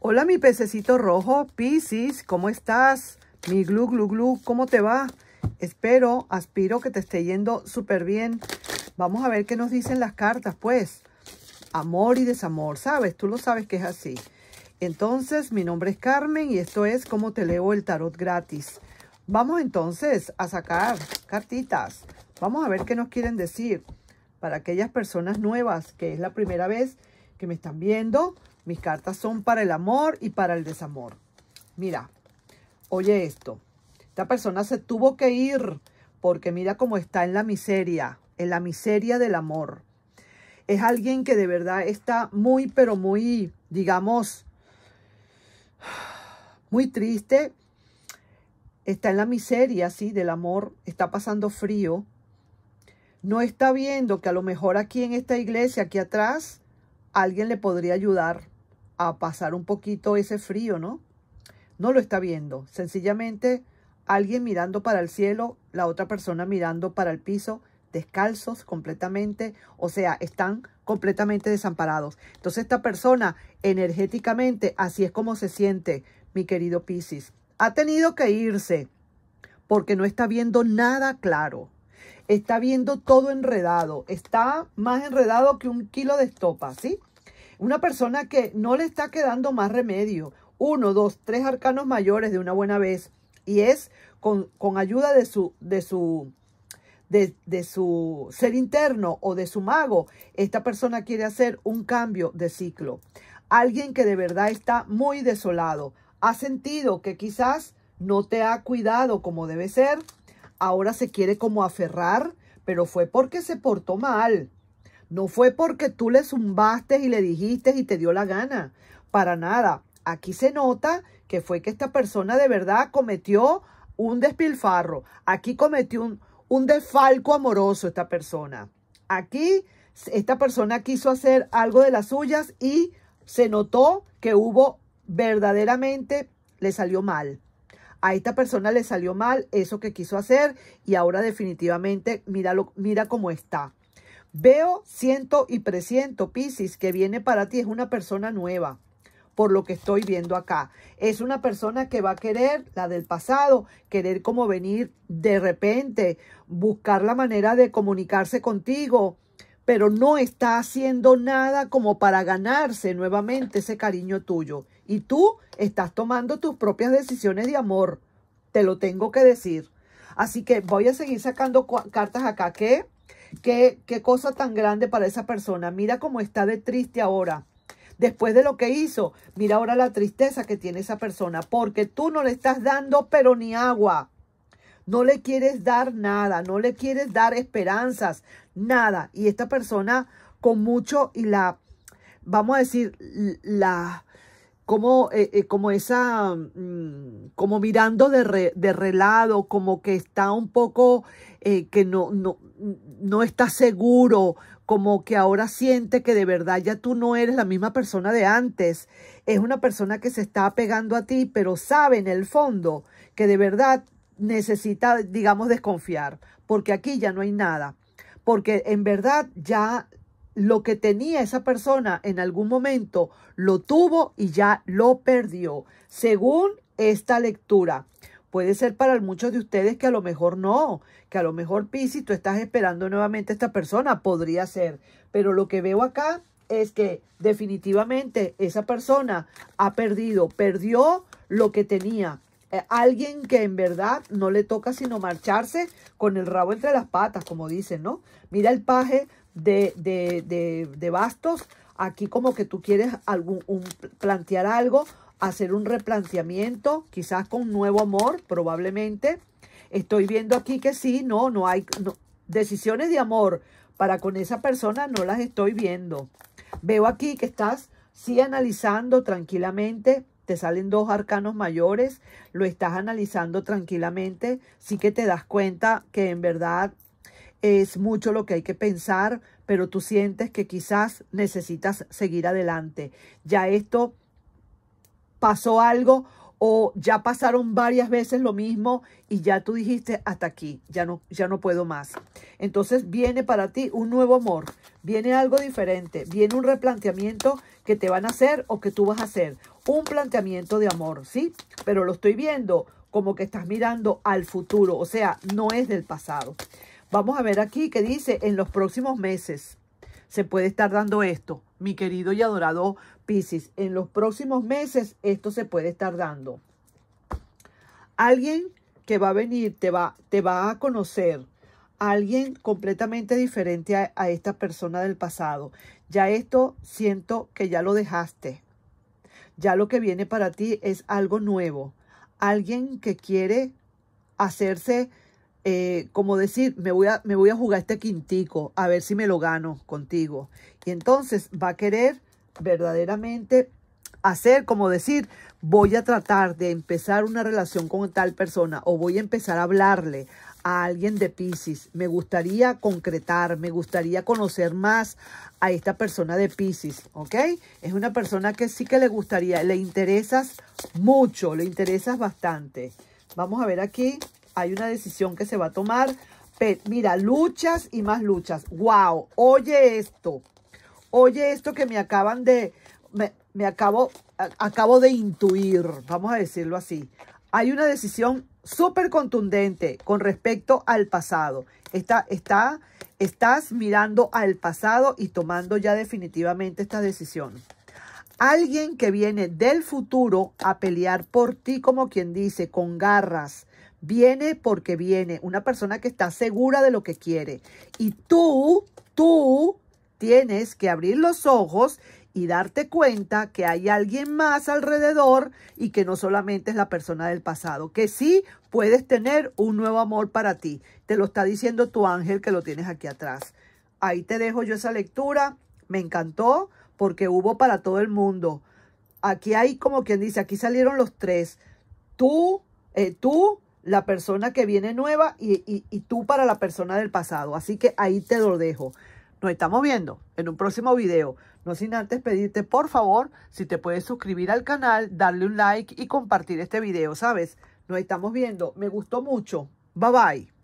Hola, mi pececito rojo, Pisces, ¿cómo estás? Mi glu, glu, glu, ¿cómo te va? Espero, aspiro que te esté yendo súper bien. Vamos a ver qué nos dicen las cartas, pues. Amor y desamor, ¿sabes? Tú lo sabes que es así. Entonces, mi nombre es Carmen y esto es Cómo te leo el tarot gratis. Vamos entonces a sacar cartitas. Vamos a ver qué nos quieren decir para aquellas personas nuevas, que es la primera vez que me están viendo, mis cartas son para el amor y para el desamor. Mira, oye esto. Esta persona se tuvo que ir porque mira cómo está en la miseria, en la miseria del amor. Es alguien que de verdad está muy, pero muy, digamos, muy triste. Está en la miseria, sí, del amor. Está pasando frío. No está viendo que a lo mejor aquí en esta iglesia, aquí atrás, alguien le podría ayudar a pasar un poquito ese frío, ¿no? No lo está viendo. Sencillamente alguien mirando para el cielo, la otra persona mirando para el piso, descalzos completamente, o sea, están completamente desamparados. Entonces esta persona energéticamente, así es como se siente, mi querido Piscis. Ha tenido que irse porque no está viendo nada claro. Está viendo todo enredado. Está más enredado que un kilo de estopa, ¿sí? Una persona que no le está quedando más remedio. Uno, dos, tres arcanos mayores de una buena vez. Y es con, ayuda de su, de su de, de, su ser interno o de su mago, esta persona quiere hacer un cambio de ciclo. Alguien que de verdad está muy desolado, ha sentido que quizás no te ha cuidado como debe ser, ahora se quiere como aferrar, pero fue porque se portó mal. No fue porque tú le zumbaste y le dijiste y te dio la gana. Para nada. Aquí se nota que fue que esta persona de verdad cometió un despilfarro. Aquí cometió un, desfalco amoroso esta persona. Aquí esta persona quiso hacer algo de las suyas y se notó que hubo verdaderamente le salió mal. A esta persona le salió mal eso que quiso hacer y ahora definitivamente míralo, mira cómo está. Veo, siento y presiento, Piscis, que viene para ti. Es una persona nueva, por lo que estoy viendo acá. Es una persona que va a querer, la del pasado, querer como venir de repente, buscar la manera de comunicarse contigo, pero no está haciendo nada como para ganarse nuevamente ese cariño tuyo. Y tú estás tomando tus propias decisiones de amor. Te lo tengo que decir. Así que voy a seguir sacando cartas acá que Qué, cosa tan grande para esa persona. Mira cómo está de triste ahora. Después de lo que hizo, mira ahora la tristeza que tiene esa persona, porque tú no le estás dando pero ni agua. No le quieres dar nada, no le quieres dar esperanzas, nada. Y esta persona con mucho y la, vamos a decir, la, como, eh, eh, esa, mm, como mirando de, de relado, como que está un poco eh, que no, no, no está seguro, como que ahora siente que de verdad ya tú no eres la misma persona de antes. Es una persona que se está apegando a ti, pero sabe en el fondo que de verdad necesita, digamos, desconfiar, porque aquí ya no hay nada, porque en verdad ya lo que tenía esa persona en algún momento lo tuvo y ya lo perdió, según esta lectura. Puede ser para muchos de ustedes que a lo mejor no, que a lo mejor Pisi, tú estás esperando nuevamente a esta persona, podría ser. Pero lo que veo acá es que definitivamente esa persona ha perdido, perdió lo que tenía. Eh, alguien que en verdad no le toca sino marcharse con el rabo entre las patas, como dicen, ¿no? Mira el paje de, de, de, bastos, aquí como que tú quieres algún, plantear algo hacer un replanteamiento, quizás con nuevo amor, probablemente. Estoy viendo aquí que sí, no, no hay decisiones de amor para con esa persona, no las estoy viendo. Veo aquí que estás sí analizando tranquilamente, te salen dos arcanos mayores, lo estás analizando tranquilamente, sí que te das cuenta que en verdad es mucho lo que hay que pensar, pero tú sientes que quizás necesitas seguir adelante. Ya esto pasó algo o ya pasaron varias veces lo mismo y ya tú dijiste hasta aquí, ya no, ya no puedo más. Entonces viene para ti un nuevo amor, viene algo diferente, viene un replanteamiento que te van a hacer o que tú vas a hacer, un planteamiento de amor, ¿sí? Pero lo estoy viendo como que estás mirando al futuro, o sea, no es del pasado. Vamos a ver aquí que dice en los próximos meses se puede estar dando esto mi querido y adorado Piscis. En los próximos meses esto se puede estar dando. Alguien que va a venir, te va, te va a conocer, alguien completamente diferente a, a, esta persona del pasado. Ya esto siento que ya lo dejaste. Ya lo que viene para ti es algo nuevo. Alguien que quiere hacerse eh, como decir, me voy, a, me voy a jugar este quintico, a ver si me lo gano contigo. Y entonces va a querer verdaderamente hacer, como decir, voy a tratar de empezar una relación con tal persona o voy a empezar a hablarle a alguien de Pisces. Me gustaría concretar, me gustaría conocer más a esta persona de Pisces, ¿ok? Es una persona que sí que le gustaría, le interesas mucho, le interesas bastante. Vamos a ver aquí hay una decisión que se va a tomar. mira, luchas y más luchas. ¡Wow! Oye esto. Oye esto que me acaban de... Me, acabo, acabo de intuir, vamos a decirlo así. Hay una decisión súper contundente con respecto al pasado. Está, está, estás mirando al pasado y tomando ya definitivamente esta decisión. Alguien que viene del futuro a pelear por ti, como quien dice, con garras, Viene porque viene, una persona que está segura de lo que quiere. Y tú, tú tienes que abrir los ojos y darte cuenta que hay alguien más alrededor y que no solamente es la persona del pasado, que sí puedes tener un nuevo amor para ti. Te lo está diciendo tu ángel que lo tienes aquí atrás. Ahí te dejo yo esa lectura. Me encantó porque hubo para todo el mundo. Aquí hay como quien dice, aquí salieron los tres. Tú, eh, tú, la persona que viene nueva y, tú para la persona del pasado. Así que ahí te lo dejo. Nos estamos viendo en un próximo video. No sin antes pedirte, por favor, si te puedes suscribir al canal, darle un like y compartir este video, ¿sabes? Nos estamos viendo. Me gustó mucho. Bye bye.